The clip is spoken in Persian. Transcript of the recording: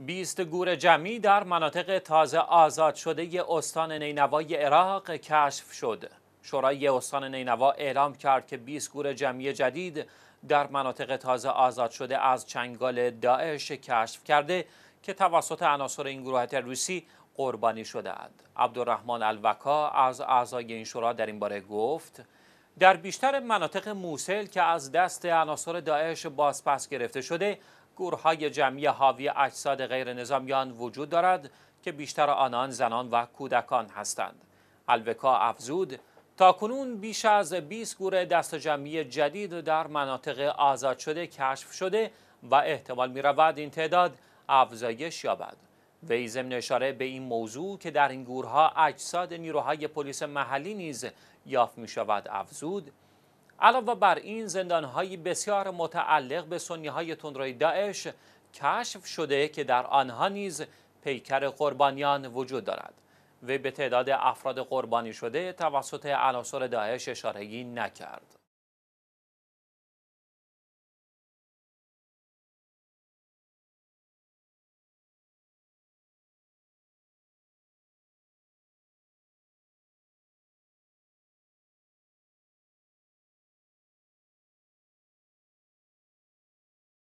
بیست گور جمعی در مناطق تازه آزاد شده استان نینوای عراق کشف شد. شورای استان نینوا اعلام کرد که 20 گور جمعی جدید در مناطق تازه آزاد شده از چنگال داعش کشف کرده که توسط عناصر این گروه تروریستی قربانی شدهاند. عبدالرحمن الوکا از اعضای این شورا در این باره گفت: در بیشتر مناطق موسل که از دست عناصر داعش بازپس گرفته شده گورهای جمعی حاوی اجساد غیر نظامیان وجود دارد که بیشتر آنان زنان و کودکان هستند الوکا افزود تا کنون بیش از 20 گور دست جمعی جدید در مناطق آزاد شده کشف شده و احتمال می رود این تعداد افزایش یابد وی ضمن اشاره به این موضوع که در این گورها اجساد نیروهای پلیس محلی نیز یافت می شود افزود علاوه بر این زندانهایی بسیار متعلق به سنی های تندروی داعش کشف شده که در آنها نیز پیکر قربانیان وجود دارد و به تعداد افراد قربانی شده توسط عناصر داعش اشارهی نکرد